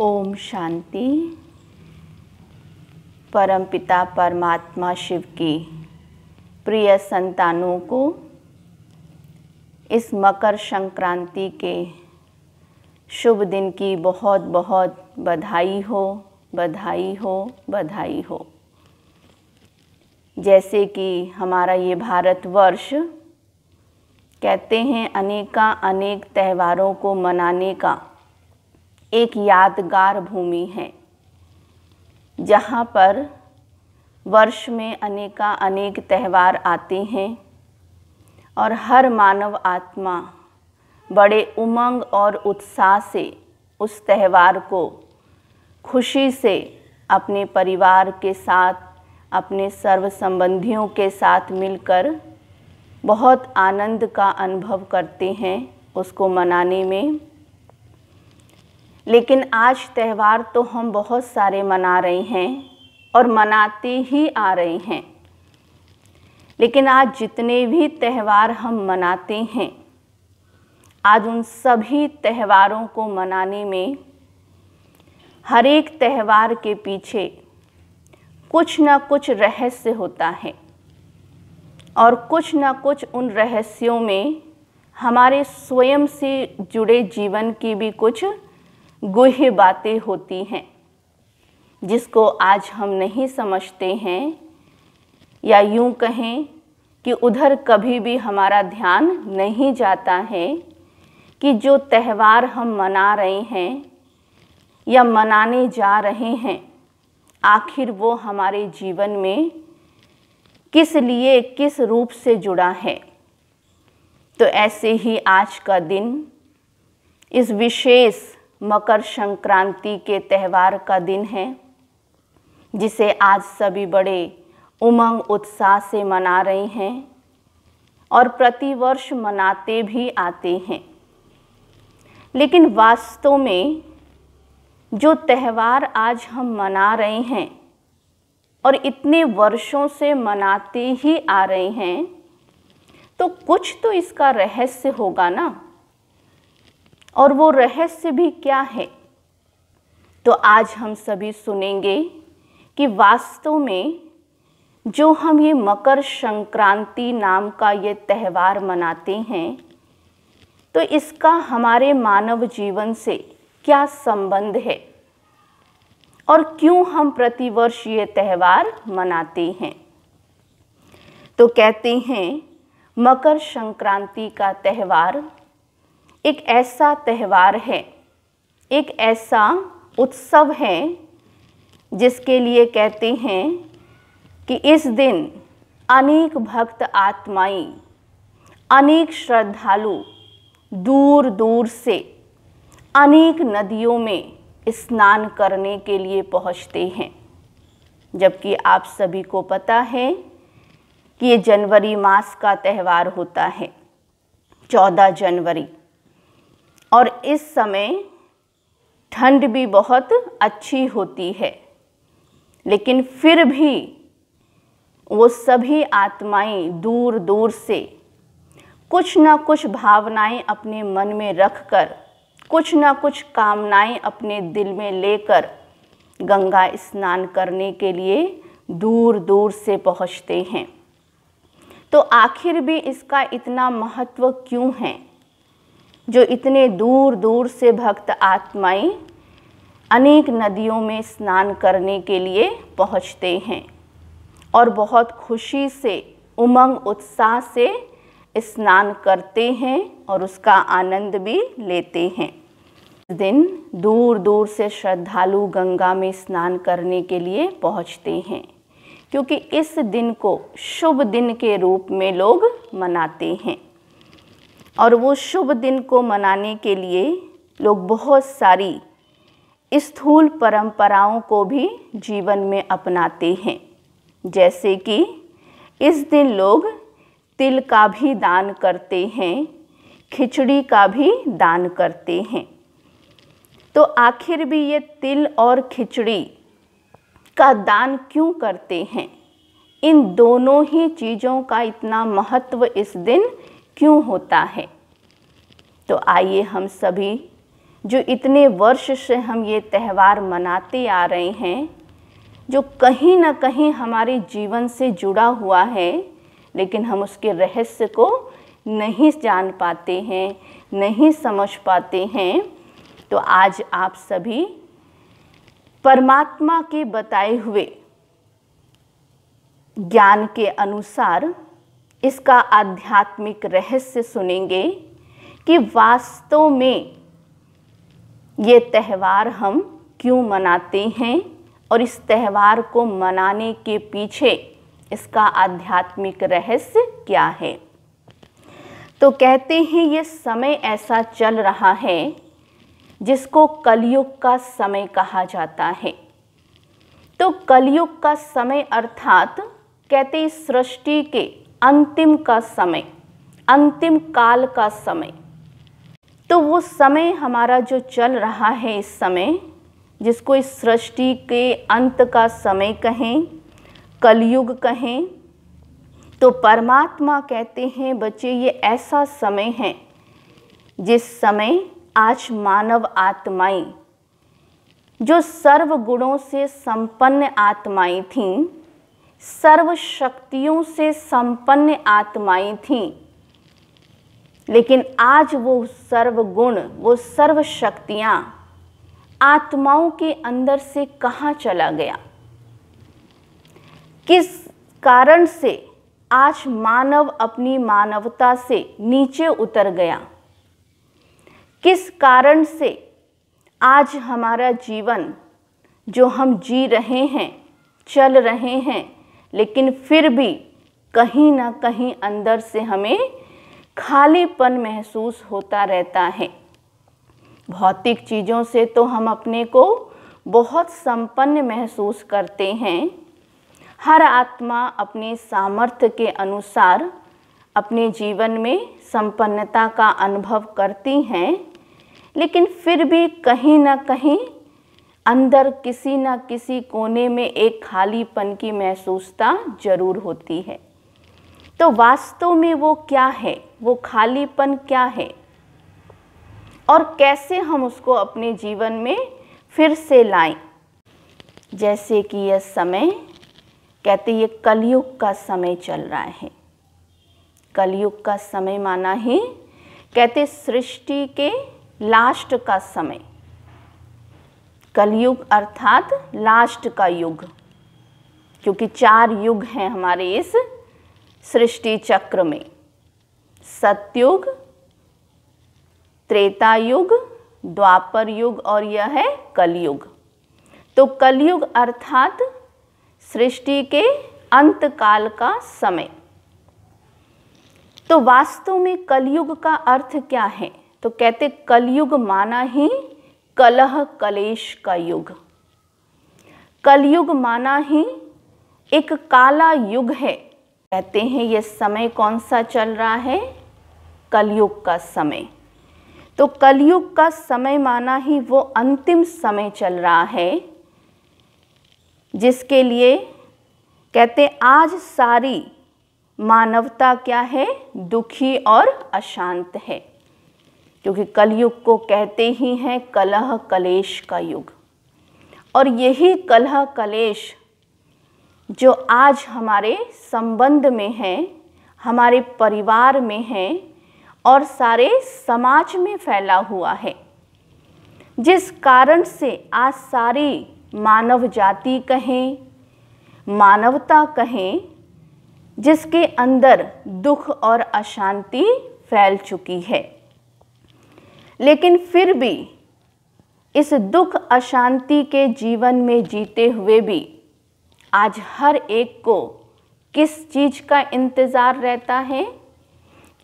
ओम शांति परमपिता परमात्मा शिव की प्रिय संतानों को इस मकर संक्रांति के शुभ दिन की बहुत बहुत बधाई हो बधाई हो बधाई हो जैसे कि हमारा ये भारतवर्ष कहते हैं अनेका अनेक त्यौहारों को मनाने का एक यादगार भूमि है जहाँ पर वर्ष में अनेका अनेक त्यौहार आते हैं और हर मानव आत्मा बड़े उमंग और उत्साह से उस त्यौहार को खुशी से अपने परिवार के साथ अपने सर्व संबंधियों के साथ मिलकर बहुत आनंद का अनुभव करते हैं उसको मनाने में लेकिन आज त्यौहार तो हम बहुत सारे मना रहे हैं और मनाते ही आ रहे हैं लेकिन आज जितने भी त्यौहार हम मनाते हैं आज उन सभी त्यौहारों को मनाने में हर एक त्यौहार के पीछे कुछ ना कुछ रहस्य होता है और कुछ ना कुछ उन रहस्यों में हमारे स्वयं से जुड़े जीवन की भी कुछ गुहे बातें होती हैं जिसको आज हम नहीं समझते हैं या यूं कहें कि उधर कभी भी हमारा ध्यान नहीं जाता है कि जो त्यौहार हम मना रहे हैं या मनाने जा रहे हैं आखिर वो हमारे जीवन में किस लिए किस रूप से जुड़ा है तो ऐसे ही आज का दिन इस विशेष मकर संक्रांति के त्यौहार का दिन है जिसे आज सभी बड़े उमंग उत्साह से मना रहे हैं और प्रतिवर्ष मनाते भी आते हैं लेकिन वास्तव में जो त्यौहार आज हम मना रहे हैं और इतने वर्षों से मनाते ही आ रहे हैं तो कुछ तो इसका रहस्य होगा ना और वो रहस्य भी क्या है तो आज हम सभी सुनेंगे कि वास्तव में जो हम ये मकर संक्रांति नाम का ये त्यौहार मनाते हैं तो इसका हमारे मानव जीवन से क्या संबंध है और क्यों हम प्रतिवर्ष ये त्यौहार मनाते हैं तो कहते हैं मकर संक्रांति का त्यौहार एक ऐसा त्यौहार है एक ऐसा उत्सव है जिसके लिए कहते हैं कि इस दिन अनेक भक्त आत्माएं अनेक श्रद्धालु दूर दूर से अनेक नदियों में स्नान करने के लिए पहुंचते हैं जबकि आप सभी को पता है कि ये जनवरी मास का त्यौहार होता है चौदह जनवरी और इस समय ठंड भी बहुत अच्छी होती है लेकिन फिर भी वो सभी आत्माएं दूर दूर से कुछ ना कुछ भावनाएं अपने मन में रखकर कुछ ना कुछ कामनाएं अपने दिल में लेकर गंगा स्नान करने के लिए दूर दूर से पहुंचते हैं तो आखिर भी इसका इतना महत्व क्यों है जो इतने दूर दूर से भक्त आत्माएं अनेक नदियों में स्नान करने के लिए पहुंचते हैं और बहुत खुशी से उमंग उत्साह से स्नान करते हैं और उसका आनंद भी लेते हैं इस दिन दूर दूर से श्रद्धालु गंगा में स्नान करने के लिए पहुंचते हैं क्योंकि इस दिन को शुभ दिन के रूप में लोग मनाते हैं और वो शुभ दिन को मनाने के लिए लोग बहुत सारी स्थूल परंपराओं को भी जीवन में अपनाते हैं जैसे कि इस दिन लोग तिल का भी दान करते हैं खिचड़ी का भी दान करते हैं तो आखिर भी ये तिल और खिचड़ी का दान क्यों करते हैं इन दोनों ही चीज़ों का इतना महत्व इस दिन क्यों होता है तो आइए हम सभी जो इतने वर्ष से हम ये त्यौहार मनाते आ रहे हैं जो कहीं ना कहीं हमारे जीवन से जुड़ा हुआ है लेकिन हम उसके रहस्य को नहीं जान पाते हैं नहीं समझ पाते हैं तो आज आप सभी परमात्मा के बताए हुए ज्ञान के अनुसार इसका आध्यात्मिक रहस्य सुनेंगे कि वास्तव में ये त्यौहार हम क्यों मनाते हैं और इस त्यौहार को मनाने के पीछे इसका आध्यात्मिक रहस्य क्या है तो कहते हैं ये समय ऐसा चल रहा है जिसको कलयुग का समय कहा जाता है तो कलयुग का समय अर्थात कहते सृष्टि के अंतिम का समय अंतिम काल का समय तो वो समय हमारा जो चल रहा है इस समय जिसको इस सृष्टि के अंत का समय कहें कलयुग कहें तो परमात्मा कहते हैं बच्चे ये ऐसा समय है जिस समय आज मानव आत्माएं जो सर्व गुणों से संपन्न आत्माएं थीं सर्व शक्तियों से संपन्न आत्माएं थीं लेकिन आज वो सर्वगुण वो सर्व शक्तियां आत्माओं के अंदर से कहाँ चला गया किस कारण से आज मानव अपनी मानवता से नीचे उतर गया किस कारण से आज हमारा जीवन जो हम जी रहे हैं चल रहे हैं लेकिन फिर भी कहीं ना कहीं अंदर से हमें खालीपन महसूस होता रहता है भौतिक चीज़ों से तो हम अपने को बहुत संपन्न महसूस करते हैं हर आत्मा अपने सामर्थ्य के अनुसार अपने जीवन में संपन्नता का अनुभव करती हैं लेकिन फिर भी कहीं ना कहीं अंदर किसी न किसी कोने में एक खालीपन की महसूसता जरूर होती है तो वास्तव में वो क्या है वो खालीपन क्या है और कैसे हम उसको अपने जीवन में फिर से लाएं जैसे कि यह समय कहते ये कलयुग का समय चल रहा है कलयुग का समय माना ही कहते सृष्टि के लास्ट का समय कलयुग अर्थात लास्ट का युग क्योंकि चार युग हैं हमारे इस सृष्टि चक्र में सत्युग त्रेता युग द्वापर युग और यह है कलयुग तो कलयुग अर्थात सृष्टि के अंत काल का समय तो वास्तव में कलयुग का अर्थ क्या है तो कहते कलयुग माना ही कलह कलेश का युग कलयुग माना ही एक काला युग है कहते हैं ये समय कौन सा चल रहा है कलयुग का समय तो कलयुग का समय माना ही वो अंतिम समय चल रहा है जिसके लिए कहते आज सारी मानवता क्या है दुखी और अशांत है क्योंकि कलयुग को कहते ही हैं कलह कलेश का युग और यही कलह कलेश जो आज हमारे संबंध में है हमारे परिवार में है और सारे समाज में फैला हुआ है जिस कारण से आज सारी मानव जाति कहें मानवता कहें जिसके अंदर दुख और अशांति फैल चुकी है लेकिन फिर भी इस दुख अशांति के जीवन में जीते हुए भी आज हर एक को किस चीज़ का इंतज़ार रहता है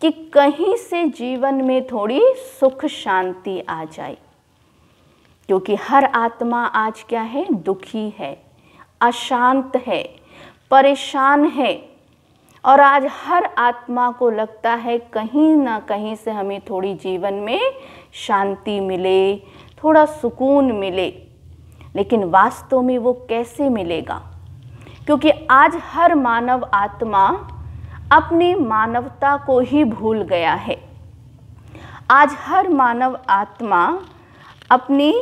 कि कहीं से जीवन में थोड़ी सुख शांति आ जाए क्योंकि हर आत्मा आज क्या है दुखी है अशांत है परेशान है और आज हर आत्मा को लगता है कहीं ना कहीं से हमें थोड़ी जीवन में शांति मिले थोड़ा सुकून मिले लेकिन वास्तव में वो कैसे मिलेगा क्योंकि आज हर मानव आत्मा अपनी मानवता को ही भूल गया है आज हर मानव आत्मा अपनी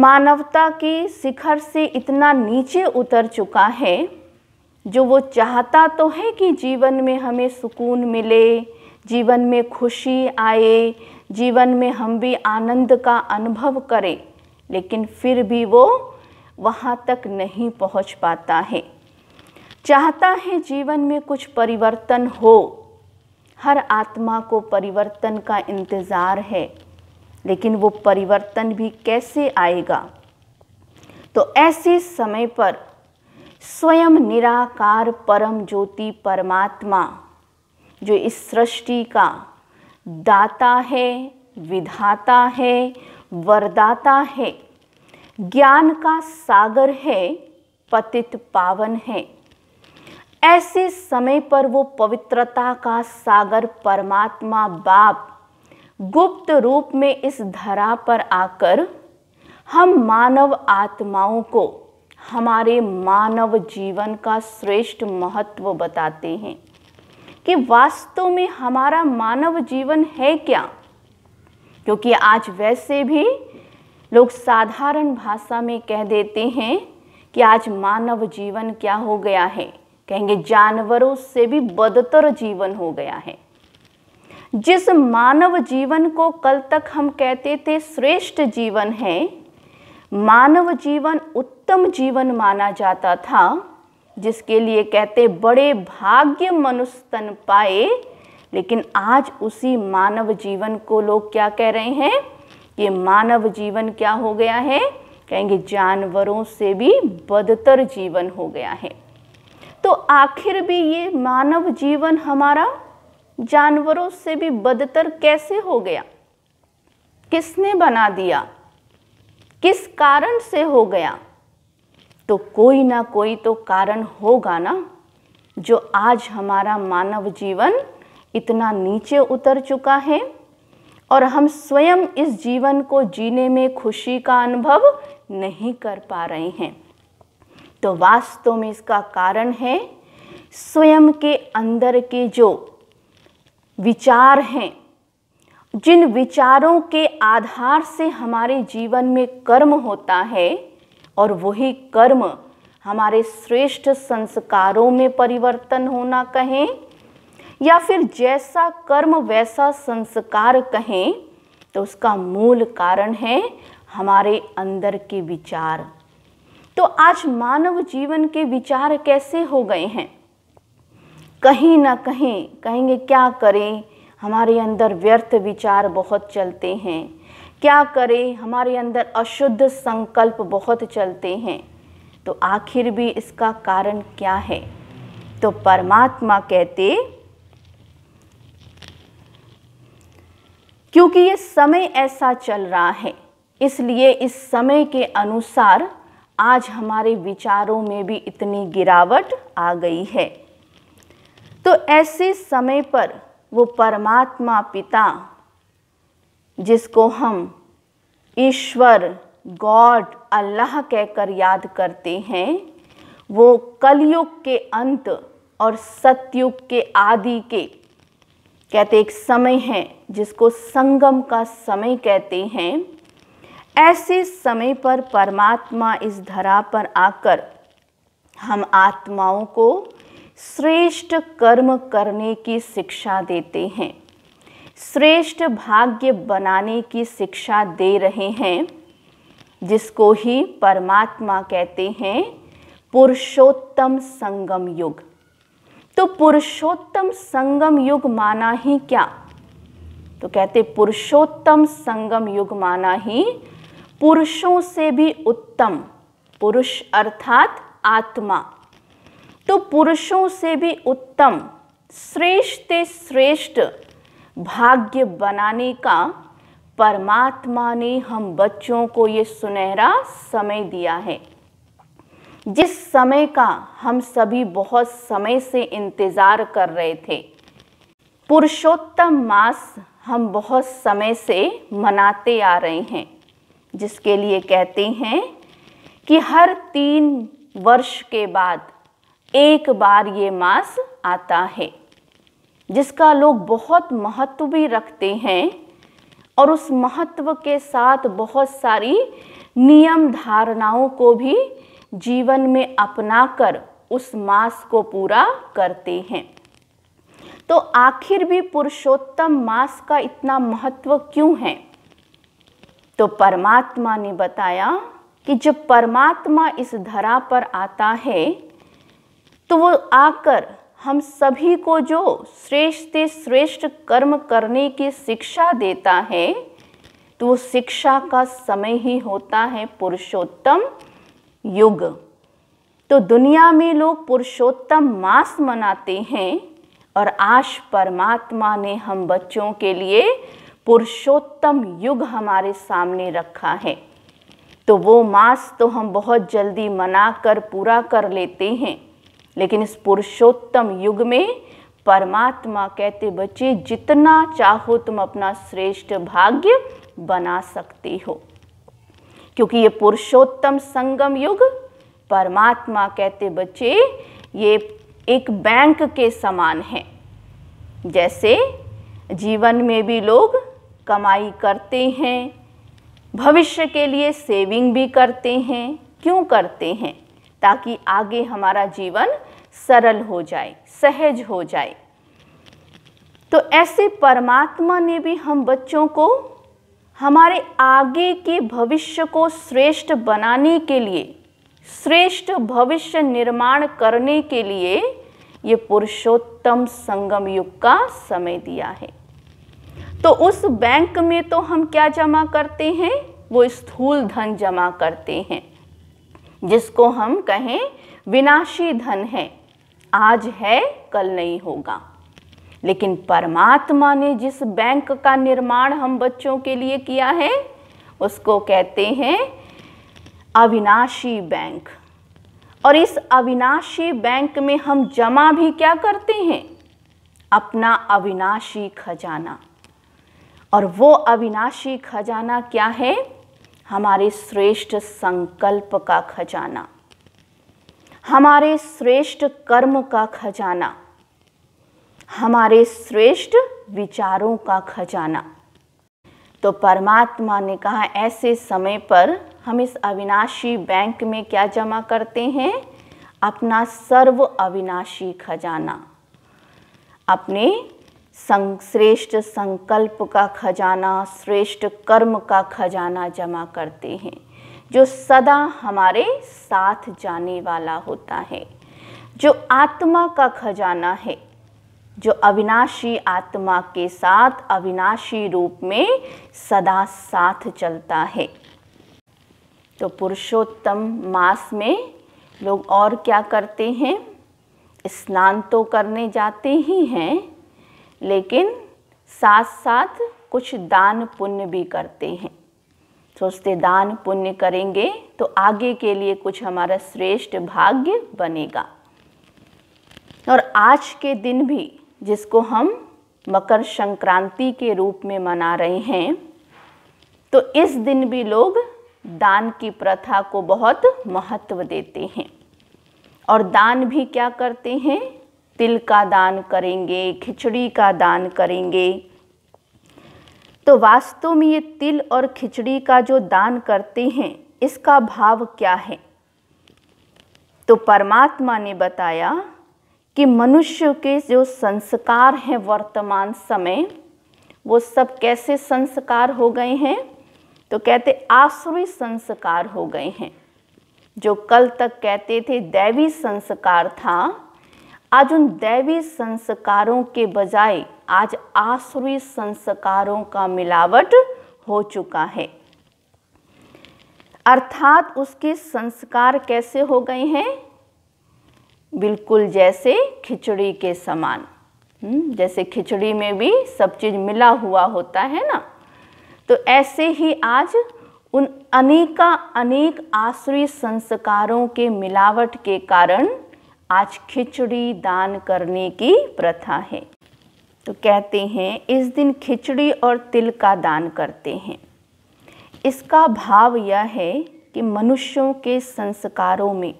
मानवता के शिखर से इतना नीचे उतर चुका है जो वो चाहता तो है कि जीवन में हमें सुकून मिले जीवन में खुशी आए जीवन में हम भी आनंद का अनुभव करें लेकिन फिर भी वो वहाँ तक नहीं पहुँच पाता है चाहता है जीवन में कुछ परिवर्तन हो हर आत्मा को परिवर्तन का इंतज़ार है लेकिन वो परिवर्तन भी कैसे आएगा तो ऐसे समय पर स्वयं निराकार परम ज्योति परमात्मा जो इस सृष्टि का दाता है विधाता है वरदाता है ज्ञान का सागर है पतित पावन है ऐसे समय पर वो पवित्रता का सागर परमात्मा बाप गुप्त रूप में इस धरा पर आकर हम मानव आत्माओं को हमारे मानव जीवन का श्रेष्ठ महत्व बताते हैं कि वास्तव में हमारा मानव जीवन है क्या क्योंकि आज वैसे भी लोग साधारण भाषा में कह देते हैं कि आज मानव जीवन क्या हो गया है कहेंगे जानवरों से भी बदतर जीवन हो गया है जिस मानव जीवन को कल तक हम कहते थे श्रेष्ठ जीवन है मानव जीवन उत्तम जीवन माना जाता था जिसके लिए कहते बड़े भाग्य मनुष्य तन पाए लेकिन आज उसी मानव जीवन को लोग क्या कह रहे हैं कि मानव जीवन क्या हो गया है कहेंगे जानवरों से भी बदतर जीवन हो गया है तो आखिर भी ये मानव जीवन हमारा जानवरों से भी बदतर कैसे हो गया किसने बना दिया किस कारण से हो गया तो कोई ना कोई तो कारण होगा ना जो आज हमारा मानव जीवन इतना नीचे उतर चुका है और हम स्वयं इस जीवन को जीने में खुशी का अनुभव नहीं कर पा रहे हैं तो वास्तव में इसका कारण है स्वयं के अंदर के जो विचार हैं जिन विचारों के आधार से हमारे जीवन में कर्म होता है और वही कर्म हमारे श्रेष्ठ संस्कारों में परिवर्तन होना कहें या फिर जैसा कर्म वैसा संस्कार कहें तो उसका मूल कारण है हमारे अंदर के विचार तो आज मानव जीवन के विचार कैसे हो गए हैं कहीं ना कहीं कहेंगे क्या करें हमारे अंदर व्यर्थ विचार बहुत चलते हैं क्या करें हमारे अंदर अशुद्ध संकल्प बहुत चलते हैं तो आखिर भी इसका कारण क्या है तो परमात्मा कहते क्योंकि ये समय ऐसा चल रहा है इसलिए इस समय के अनुसार आज हमारे विचारों में भी इतनी गिरावट आ गई है तो ऐसे समय पर वो परमात्मा पिता जिसको हम ईश्वर गॉड अल्लाह कहकर याद करते हैं वो कलयुग के अंत और सतयुग के आदि के कहते एक समय है जिसको संगम का समय कहते हैं ऐसे समय पर परमात्मा इस धरा पर आकर हम आत्माओं को श्रेष्ठ कर्म करने की शिक्षा देते हैं श्रेष्ठ भाग्य बनाने की शिक्षा दे रहे हैं जिसको ही परमात्मा कहते हैं पुरुषोत्तम संगम युग तो पुरुषोत्तम संगम युग माना ही क्या तो कहते पुरुषोत्तम संगम युग माना ही पुरुषों से भी उत्तम पुरुष अर्थात आत्मा तो पुरुषों से भी उत्तम श्रेष्ठ श्रेष्ठ भाग्य बनाने का परमात्मा ने हम बच्चों को ये सुनहरा समय दिया है जिस समय का हम सभी बहुत समय से इंतज़ार कर रहे थे पुरुषोत्तम मास हम बहुत समय से मनाते आ रहे हैं जिसके लिए कहते हैं कि हर तीन वर्ष के बाद एक बार ये मास आता है जिसका लोग बहुत महत्व भी रखते हैं और उस महत्व के साथ बहुत सारी नियम धारणाओं को भी जीवन में अपनाकर उस मास को पूरा करते हैं तो आखिर भी पुरुषोत्तम मास का इतना महत्व क्यों है तो परमात्मा ने बताया कि जब परमात्मा इस धरा पर आता है तो वो आकर हम सभी को जो श्रेष्ठ श्रेष्ठ कर्म करने की शिक्षा देता है तो वो शिक्षा का समय ही होता है पुरुषोत्तम युग तो दुनिया में लोग पुरुषोत्तम मास मनाते हैं और आज परमात्मा ने हम बच्चों के लिए पुरुषोत्तम युग हमारे सामने रखा है तो वो मास तो हम बहुत जल्दी मना कर पूरा कर लेते हैं लेकिन इस पुरुषोत्तम युग में परमात्मा कहते बच्चे जितना चाहो तुम अपना श्रेष्ठ भाग्य बना सकते हो क्योंकि ये पुरुषोत्तम संगम युग परमात्मा कहते बच्चे ये एक बैंक के समान है जैसे जीवन में भी लोग कमाई करते हैं भविष्य के लिए सेविंग भी करते हैं क्यों करते हैं ताकि आगे हमारा जीवन सरल हो जाए सहज हो जाए तो ऐसे परमात्मा ने भी हम बच्चों को हमारे आगे के भविष्य को श्रेष्ठ बनाने के लिए श्रेष्ठ भविष्य निर्माण करने के लिए ये पुरुषोत्तम संगम युग का समय दिया है तो उस बैंक में तो हम क्या जमा करते हैं वो स्थूल धन जमा करते हैं जिसको हम कहें विनाशी धन है आज है कल नहीं होगा लेकिन परमात्मा ने जिस बैंक का निर्माण हम बच्चों के लिए किया है उसको कहते हैं अविनाशी बैंक और इस अविनाशी बैंक में हम जमा भी क्या करते हैं अपना अविनाशी खजाना और वो अविनाशी खजाना क्या है हमारे श्रेष्ठ संकल्प का खजाना हमारे श्रेष्ठ कर्म का खजाना हमारे श्रेष्ठ विचारों का खजाना तो परमात्मा ने कहा ऐसे समय पर हम इस अविनाशी बैंक में क्या जमा करते हैं अपना सर्व अविनाशी खजाना अपने श्रेष्ठ संकल्प का खजाना श्रेष्ठ कर्म का खजाना जमा करते हैं जो सदा हमारे साथ जाने वाला होता है जो आत्मा का खजाना है जो अविनाशी आत्मा के साथ अविनाशी रूप में सदा साथ चलता है तो पुरुषोत्तम मास में लोग और क्या करते हैं स्नान तो करने जाते ही हैं लेकिन साथ साथ कुछ दान पुण्य भी करते हैं सोचते दान पुण्य करेंगे तो आगे के लिए कुछ हमारा श्रेष्ठ भाग्य बनेगा और आज के दिन भी जिसको हम मकर संक्रांति के रूप में मना रहे हैं तो इस दिन भी लोग दान की प्रथा को बहुत महत्व देते हैं और दान भी क्या करते हैं तिल का दान करेंगे खिचड़ी का दान करेंगे तो वास्तव में ये तिल और खिचड़ी का जो दान करते हैं इसका भाव क्या है तो परमात्मा ने बताया कि मनुष्य के जो संस्कार हैं वर्तमान समय वो सब कैसे संस्कार हो गए हैं तो कहते आसुरी संस्कार हो गए हैं जो कल तक कहते थे दैवी संस्कार था आज उन दैवी संस्कारों के बजाय आज आसुरी संस्कारों का मिलावट हो चुका है अर्थात उसके संस्कार कैसे हो गए हैं बिल्कुल जैसे खिचड़ी के समान हम्म, जैसे खिचड़ी में भी सब चीज़ मिला हुआ होता है ना तो ऐसे ही आज उन अनेका अनेक आसुरी संस्कारों के मिलावट के कारण आज खिचड़ी दान करने की प्रथा है तो कहते हैं इस दिन खिचड़ी और तिल का दान करते हैं इसका भाव यह है कि मनुष्यों के संस्कारों में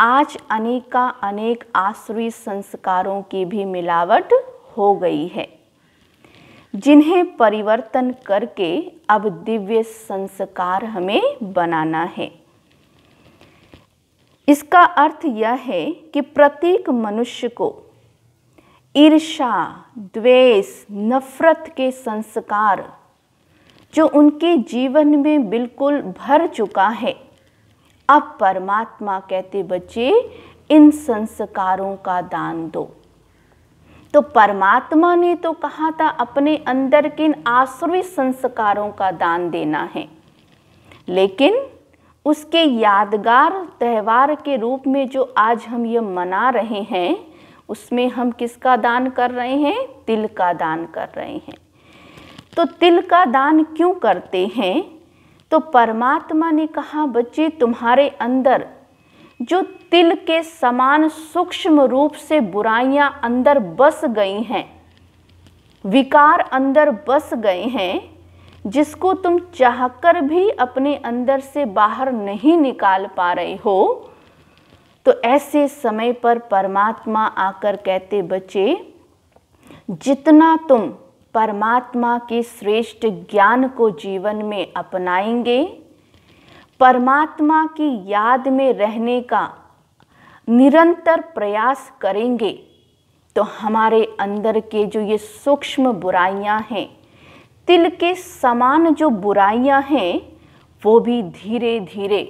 आज अनेका अनेक आसुरी संस्कारों की भी मिलावट हो गई है जिन्हें परिवर्तन करके अब दिव्य संस्कार हमें बनाना है इसका अर्थ यह है कि प्रत्येक मनुष्य को ईर्षा द्वेष नफरत के संस्कार जो उनके जीवन में बिल्कुल भर चुका है अब परमात्मा कहते बच्चे इन संस्कारों का दान दो तो परमात्मा ने तो कहा था अपने अंदर किन इन आसुरी संस्कारों का दान देना है लेकिन उसके यादगार त्यौहार के रूप में जो आज हम ये मना रहे हैं उसमें हम किसका दान कर रहे हैं तिल का दान कर रहे हैं तो तिल का दान क्यों करते हैं तो परमात्मा ने कहा बच्चे तुम्हारे अंदर जो तिल के समान सूक्ष्म रूप से बुराइयां अंदर बस गई हैं विकार अंदर बस गए हैं जिसको तुम चाहकर भी अपने अंदर से बाहर नहीं निकाल पा रहे हो तो ऐसे समय पर परमात्मा आकर कहते बच्चे जितना तुम परमात्मा के श्रेष्ठ ज्ञान को जीवन में अपनाएंगे परमात्मा की याद में रहने का निरंतर प्रयास करेंगे तो हमारे अंदर के जो ये सूक्ष्म बुराइयां हैं तिल के समान जो बुराइयां हैं वो भी धीरे धीरे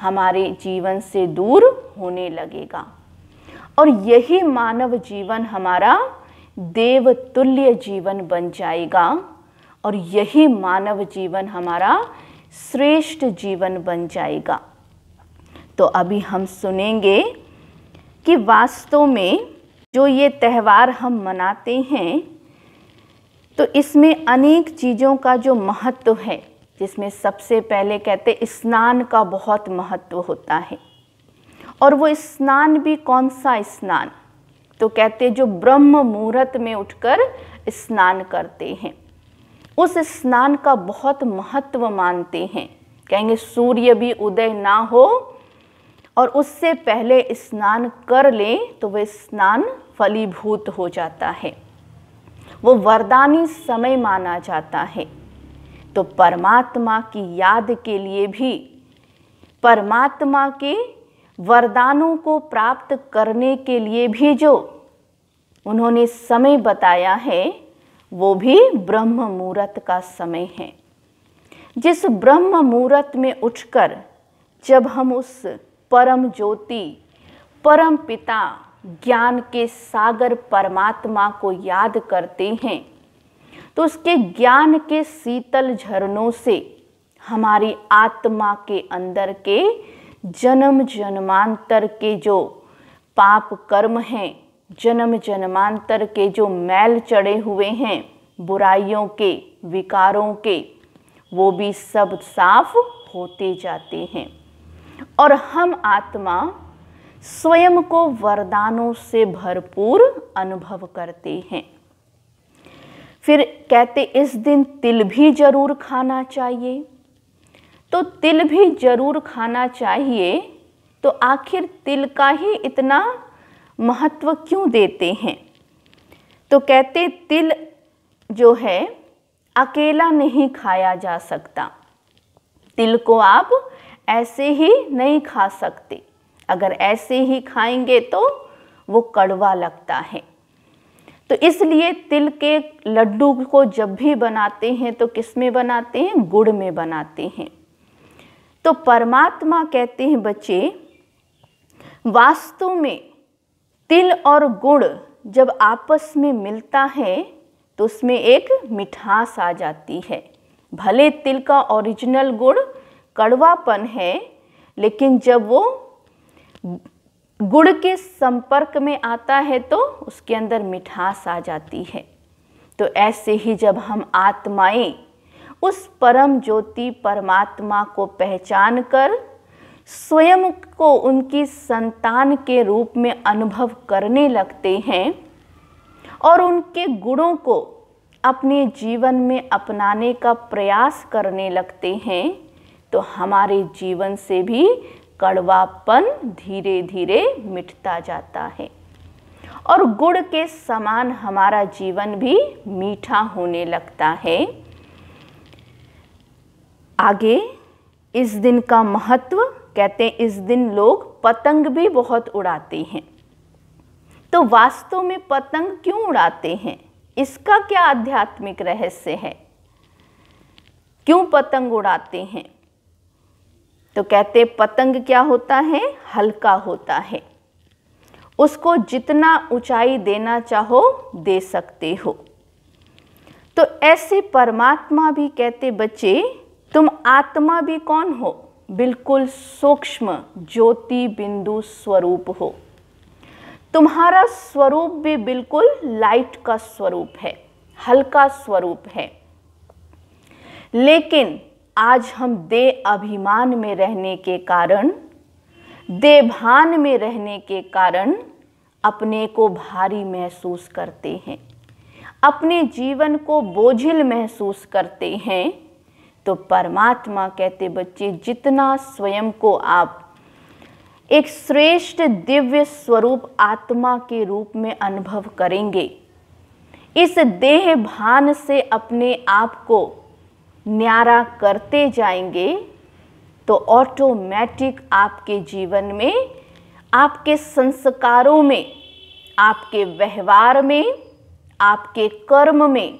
हमारे जीवन से दूर होने लगेगा और यही मानव जीवन हमारा देवतुल्य जीवन बन जाएगा और यही मानव जीवन हमारा श्रेष्ठ जीवन बन जाएगा तो अभी हम सुनेंगे कि वास्तव में जो ये त्यौहार हम मनाते हैं तो इसमें अनेक चीज़ों का जो महत्व है जिसमें सबसे पहले कहते स्नान का बहुत महत्व होता है और वो स्नान भी कौन सा स्नान तो कहते जो ब्रह्म मुहूर्त में उठकर स्नान करते हैं उस स्नान का बहुत महत्व मानते हैं कहेंगे सूर्य भी उदय ना हो और उससे पहले स्नान कर लें तो वह स्नान फलीभूत हो जाता है वो वरदानी समय माना जाता है तो परमात्मा की याद के लिए भी परमात्मा के वरदानों को प्राप्त करने के लिए भी जो उन्होंने समय बताया है वो भी ब्रह्म मुहूर्त का समय है जिस ब्रह्म मुहूर्त में उठकर जब हम उस परम ज्योति परम पिता ज्ञान के सागर परमात्मा को याद करते हैं तो उसके ज्ञान के शीतल झरनों से हमारी आत्मा के अंदर के जन्म जन्मांतर के जो पाप कर्म हैं जन्म जन्मांतर के जो मैल चढ़े हुए हैं बुराइयों के विकारों के वो भी सब साफ होते जाते हैं और हम आत्मा स्वयं को वरदानों से भरपूर अनुभव करते हैं फिर कहते इस दिन तिल भी जरूर खाना चाहिए तो तिल भी जरूर खाना चाहिए तो आखिर तिल का ही इतना महत्व क्यों देते हैं तो कहते तिल जो है अकेला नहीं खाया जा सकता तिल को आप ऐसे ही नहीं खा सकते अगर ऐसे ही खाएंगे तो वो कड़वा लगता है तो इसलिए तिल के लड्डू को जब भी बनाते हैं तो किस में बनाते हैं गुड़ में बनाते हैं तो परमात्मा कहते हैं बच्चे वास्तु में तिल और गुड़ जब आपस में मिलता है तो उसमें एक मिठास आ जाती है भले तिल का ओरिजिनल गुड़ कड़वापन है लेकिन जब वो गुड़ के संपर्क में आता है तो उसके अंदर मिठास आ जाती है तो ऐसे ही जब हम आत्माएं उस परम ज्योति परमात्मा को पहचान कर स्वयं को उनकी संतान के रूप में अनुभव करने लगते हैं और उनके गुणों को अपने जीवन में अपनाने का प्रयास करने लगते हैं तो हमारे जीवन से भी कड़वापन धीरे धीरे मिटता जाता है और गुड़ के समान हमारा जीवन भी मीठा होने लगता है आगे इस दिन का महत्व कहते हैं इस दिन लोग पतंग भी बहुत उड़ाते हैं तो वास्तव में पतंग क्यों उड़ाते हैं इसका क्या आध्यात्मिक रहस्य है क्यों पतंग उड़ाते हैं तो कहते पतंग क्या होता है हल्का होता है उसको जितना ऊंचाई देना चाहो दे सकते हो तो ऐसे परमात्मा भी कहते बच्चे तुम आत्मा भी कौन हो बिल्कुल सूक्ष्म ज्योति बिंदु स्वरूप हो तुम्हारा स्वरूप भी बिल्कुल लाइट का स्वरूप है हल्का स्वरूप है लेकिन आज हम दे अभिमान में रहने के कारण दे भान में रहने के कारण अपने को भारी महसूस करते हैं अपने जीवन को बोझिल महसूस करते हैं तो परमात्मा कहते बच्चे जितना स्वयं को आप एक श्रेष्ठ दिव्य स्वरूप आत्मा के रूप में अनुभव करेंगे इस देह भान से अपने आप को न्यारा करते जाएंगे तो ऑटोमेटिक आपके जीवन में आपके संस्कारों में आपके व्यवहार में आपके कर्म में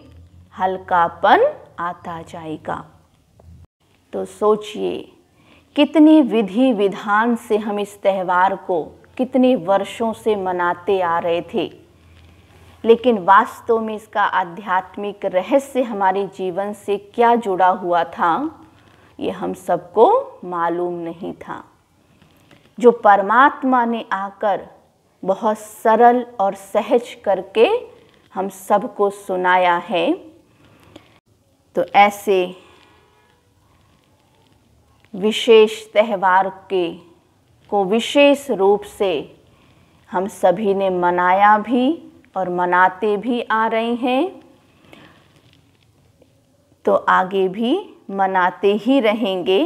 हल्कापन आता जाएगा तो सोचिए कितनी विधि विधान से हम इस त्यौहार को कितने वर्षों से मनाते आ रहे थे लेकिन वास्तव में इसका आध्यात्मिक रहस्य हमारे जीवन से क्या जुड़ा हुआ था ये हम सबको मालूम नहीं था जो परमात्मा ने आकर बहुत सरल और सहज करके हम सबको सुनाया है तो ऐसे विशेष त्यौहार के को विशेष रूप से हम सभी ने मनाया भी और मनाते भी आ रहे हैं तो आगे भी मनाते ही रहेंगे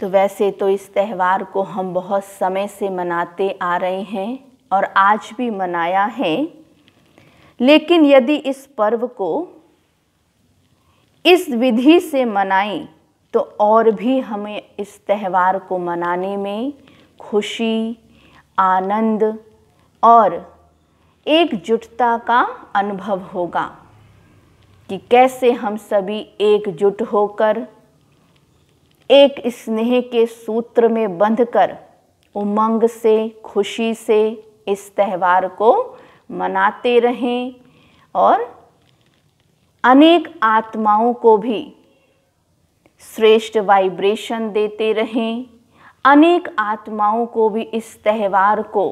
तो वैसे तो इस त्यौहार को हम बहुत समय से मनाते आ रहे हैं और आज भी मनाया है लेकिन यदि इस पर्व को इस विधि से मनाएं तो और भी हमें इस त्यौहार को मनाने में खुशी आनंद और एकजुटता का अनुभव होगा कि कैसे हम सभी एकजुट होकर एक स्नेह के सूत्र में बंधकर उमंग से खुशी से इस त्यौहार को मनाते रहें और अनेक आत्माओं को भी श्रेष्ठ वाइब्रेशन देते रहें अनेक आत्माओं को भी इस त्यौहार को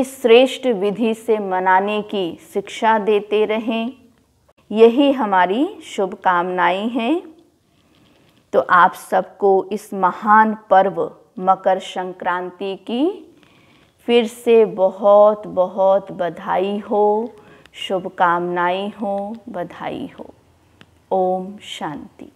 इस श्रेष्ठ विधि से मनाने की शिक्षा देते रहें यही हमारी शुभकामनाएं हैं तो आप सबको इस महान पर्व मकर संक्रांति की फिर से बहुत बहुत बधाई हो शुभकामनाएं हो बधाई हो ओम शांति